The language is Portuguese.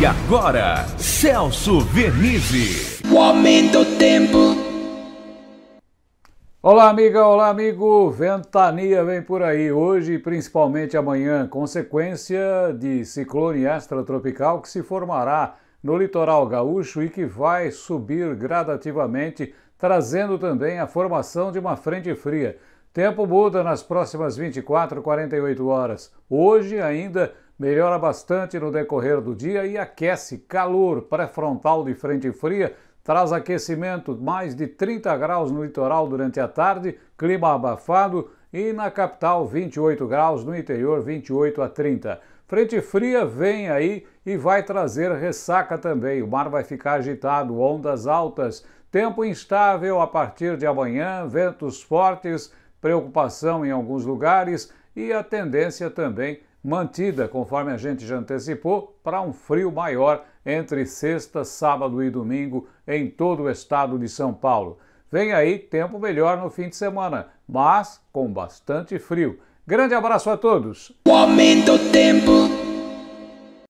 E agora, Celso Vernizzi. O aumento tempo. Olá, amiga, olá, amigo. Ventania vem por aí hoje e principalmente amanhã, consequência de ciclone extratropical que se formará no litoral gaúcho e que vai subir gradativamente, trazendo também a formação de uma frente fria. Tempo muda nas próximas 24, 48 horas. Hoje ainda melhora bastante no decorrer do dia e aquece. Calor pré-frontal de frente fria traz aquecimento mais de 30 graus no litoral durante a tarde, clima abafado e na capital 28 graus, no interior 28 a 30. Frente fria vem aí e vai trazer ressaca também. O mar vai ficar agitado, ondas altas, tempo instável a partir de amanhã, ventos fortes, preocupação em alguns lugares e a tendência também mantida, conforme a gente já antecipou, para um frio maior entre sexta, sábado e domingo em todo o estado de São Paulo. Vem aí tempo melhor no fim de semana, mas com bastante frio. Grande abraço a todos!